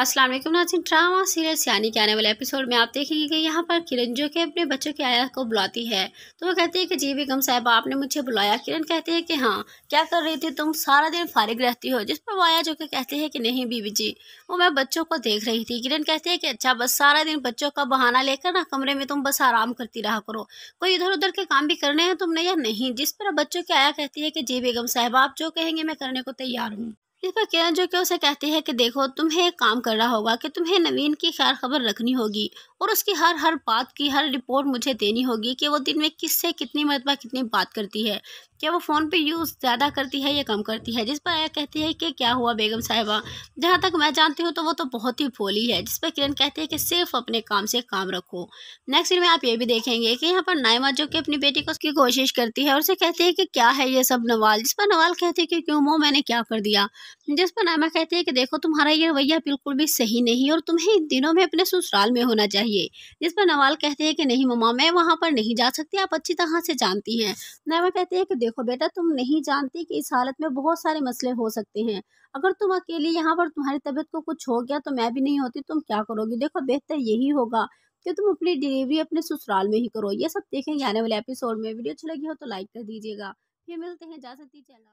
अस्सलाम वालेकुम नाजिन drama serial सियानी के आने वाले एपिसोड में आप देखेंगे कि यहाँ पर किरण जो कि अपने बच्चों की आया को बुलाती है तो वो कहती है कि जी बेगम साहब आपने मुझे बुलाया किरण कहती है कि हाँ क्या कर रही थी तुम सारा दिन फारिग रहती हो जिस पर वो आया जो कि कहती है कि नहीं बीबी जी वो मैं बच्चों को देख रही थी किरण कहती है कि अच्छा बस सारा दिन बच्चों का बहाना लेकर ना कमरे में तुम बस आराम करती रहा करो कोई इधर उधर के काम भी करने हैं तुमने या नहीं जिस पर बच्चों की आया कहती है कि जी बेगम साहब आप जो कहेंगे मैं करने को तैयार हूँ पर तो किरण जो कि उसे कहती है कि देखो तुम्हें एक काम करना होगा कि तुम्हें नवीन की खैर खबर रखनी होगी और उसकी हर हर बात की हर रिपोर्ट मुझे देनी होगी कि वो दिन में किससे कितनी मरतबा कितनी बात करती है क्या वो फ़ोन पे यूज़ ज़्यादा करती है या कम करती है जिस पर आया कहती है कि क्या हुआ बेगम साहिबा जहाँ तक मैं जानती हूँ तो वो तो बहुत ही भोली है जिस पर किरण कहती है कि सिर्फ अपने काम से काम रखो नेक्स्ट में आप ये भी देखेंगे कि यहाँ पर नायमा जो कि अपनी बेटी को उसकी कोशिश करती है और उसे कहती है कि क्या है ये सब नवाल जिस पर नवाल कहती है कि क्यों मो मैंने क्या कर दिया जिस पर नायमा कहती है कि देखो तुम्हारा ये रवैया बिल्कुल भी सही नहीं और तुम्हें इन दिनों में अपने ससुराल में होना चाहिए जिस पर नवाल कहते हैं कि नहीं मम्मा मैं वहाँ पर नहीं जा सकती आप अच्छी तरह से जानती हैं नायमा कहती है कि देखो बेटा तुम नहीं जानती कि इस हालत में बहुत सारे मसले हो सकते हैं अगर तुम अकेली यहाँ पर तुम्हारी तबीयत को कुछ हो गया तो मैं भी नहीं होती तुम क्या करोगी देखो बेहतर यही होगा कि तुम अपनी डिलीवरी अपने ससुराल में ही करो ये सब देखेंगे आने वाले एपिसोड में वीडियो अच्छी लगी हो तो लाइक कर दीजिएगा फिर मिलते हैं जा सकती दीजिए